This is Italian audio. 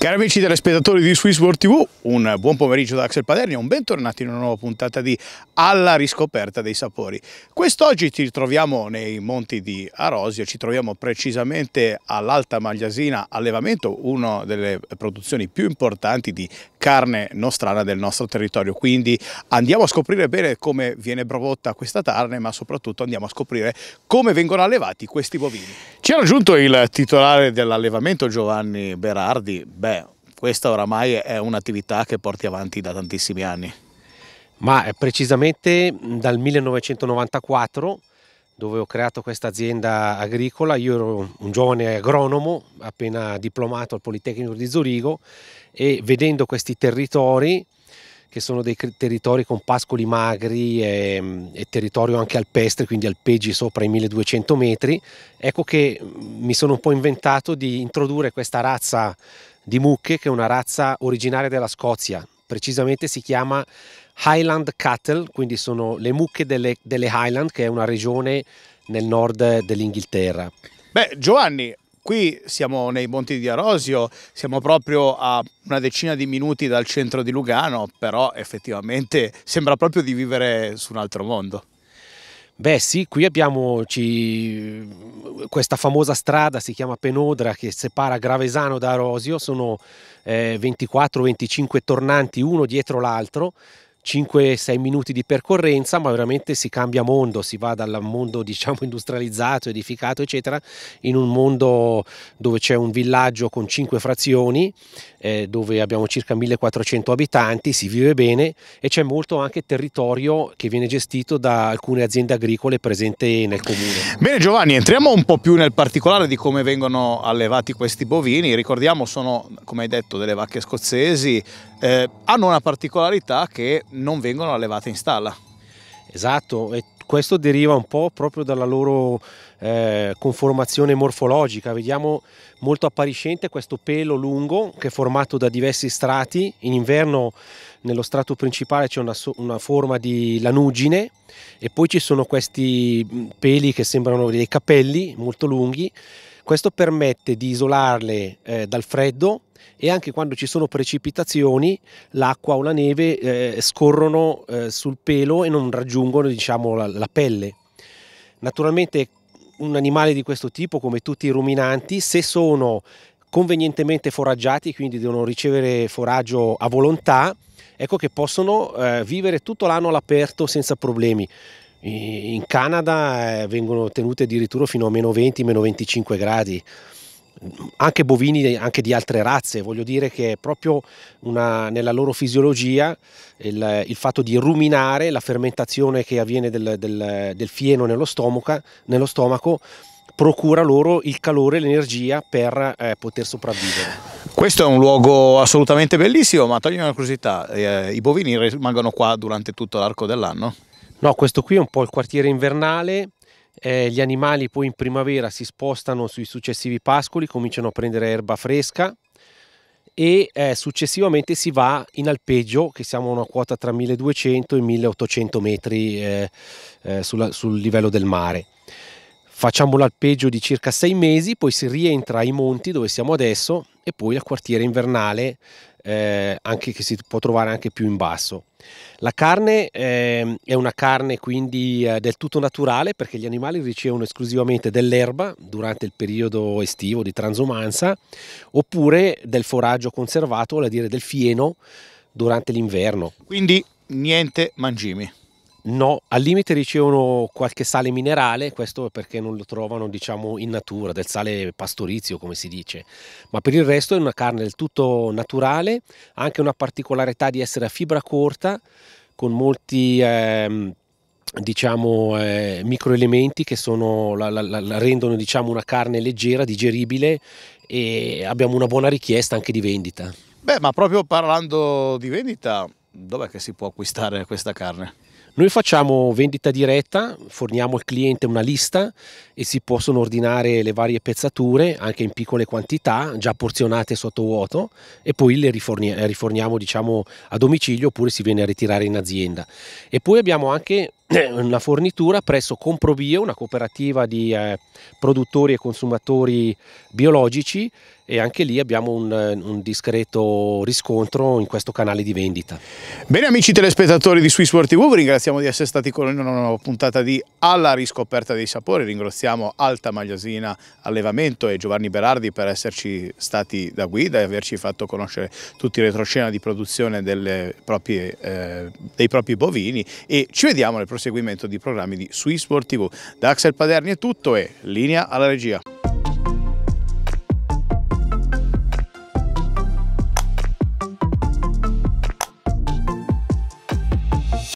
Cari amici telespettatori di Swiss World TV, un buon pomeriggio da Axel Paderni e un bentornati in una nuova puntata di Alla riscoperta dei sapori. Quest'oggi ci troviamo nei monti di Arosio, ci troviamo precisamente all'Alta Magliasina Allevamento, una delle produzioni più importanti di carne nostrana del nostro territorio. Quindi andiamo a scoprire bene come viene prodotta questa carne, ma soprattutto andiamo a scoprire come vengono allevati questi bovini. Ci ha raggiunto il titolare dell'allevamento Giovanni Berardi questa oramai è un'attività che porti avanti da tantissimi anni. Ma precisamente dal 1994 dove ho creato questa azienda agricola. Io ero un giovane agronomo, appena diplomato al Politecnico di Zurigo e vedendo questi territori che sono dei territori con pascoli magri e, e territorio anche alpestre, quindi alpeggi sopra i 1200 metri, ecco che mi sono un po' inventato di introdurre questa razza di mucche che è una razza originaria della Scozia, precisamente si chiama Highland Cattle, quindi sono le mucche delle, delle Highland che è una regione nel nord dell'Inghilterra. Beh Giovanni, qui siamo nei Monti di Arosio, siamo proprio a una decina di minuti dal centro di Lugano, però effettivamente sembra proprio di vivere su un altro mondo. Beh sì, qui abbiamo ci... questa famosa strada, si chiama Penodra, che separa Gravesano da Arosio, sono eh, 24-25 tornanti uno dietro l'altro, 5-6 minuti di percorrenza, ma veramente si cambia mondo, si va dal mondo diciamo industrializzato, edificato, eccetera, in un mondo dove c'è un villaggio con 5 frazioni, eh, dove abbiamo circa 1400 abitanti, si vive bene e c'è molto anche territorio che viene gestito da alcune aziende agricole presenti nel comune. Bene Giovanni, entriamo un po' più nel particolare di come vengono allevati questi bovini, ricordiamo sono come hai detto delle vacche scozzesi, eh, hanno una particolarità che non vengono allevate in stalla. Esatto, e questo deriva un po' proprio dalla loro eh, conformazione morfologica. Vediamo molto appariscente questo pelo lungo che è formato da diversi strati. In inverno nello strato principale c'è una, una forma di lanugine e poi ci sono questi mm, peli che sembrano dei capelli molto lunghi. Questo permette di isolarle eh, dal freddo e anche quando ci sono precipitazioni l'acqua o la neve eh, scorrono eh, sul pelo e non raggiungono diciamo, la, la pelle. Naturalmente un animale di questo tipo, come tutti i ruminanti, se sono convenientemente foraggiati, quindi devono ricevere foraggio a volontà, ecco che possono eh, vivere tutto l'anno all'aperto senza problemi. In Canada eh, vengono tenute addirittura fino a meno 20-25 gradi anche bovini anche di altre razze, voglio dire che proprio una, nella loro fisiologia il, il, fatto di ruminare, la fermentazione che avviene del, del, del fieno nello, stomaca, nello stomaco procura loro il calore e l'energia per eh, poter sopravvivere. Questo è un luogo assolutamente bellissimo, ma toglimi una curiosità, eh, i bovini rimangono qua durante tutto l'arco dell'anno? No, questo qui è un po' il quartiere invernale, eh, gli animali poi in primavera si spostano sui successivi pascoli, cominciano a prendere erba fresca e eh, successivamente si va in alpeggio che siamo a una quota tra 1200 e 1800 metri eh, eh, sulla, sul livello del mare. Facciamo l'alpeggio di circa sei mesi, poi si rientra ai monti dove siamo adesso e poi al quartiere invernale eh, anche che si può trovare anche più in basso. La carne eh, è una carne quindi eh, del tutto naturale perché gli animali ricevono esclusivamente dell'erba durante il periodo estivo di transumanza oppure del foraggio conservato, vale a dire del fieno durante l'inverno. Quindi niente mangimi. No, al limite ricevono qualche sale minerale, questo perché non lo trovano diciamo in natura, del sale pastorizio come si dice, ma per il resto è una carne del tutto naturale, ha anche una particolarità di essere a fibra corta, con molti eh, diciamo eh, microelementi che sono, la, la, la rendono diciamo, una carne leggera, digeribile e abbiamo una buona richiesta anche di vendita. Beh, ma proprio parlando di vendita, dov'è che si può acquistare questa carne? Noi facciamo vendita diretta, forniamo al cliente una lista e si possono ordinare le varie pezzature anche in piccole quantità, già porzionate sotto vuoto e poi le eh, riforniamo, diciamo, a domicilio oppure si viene a ritirare in azienda. E poi abbiamo anche eh, una fornitura presso Comprobio, una cooperativa di eh, produttori e consumatori biologici e anche lì abbiamo un, eh, un, discreto riscontro in questo canale di vendita. Bene amici telespettatori di Swiss World TV, vi ringraziamo di essere stati con noi in una nuova puntata di Alla riscoperta dei sapori, ringraziamo Alta Magliasina Allevamento e Giovanni Berardi per esserci stati da guida e averci fatto conoscere tutti i retroscena di produzione proprie, eh, dei propri bovini e ci vediamo nel proseguimento di programmi di Swiss World TV. Da Axel Paderni è tutto e linea alla regia.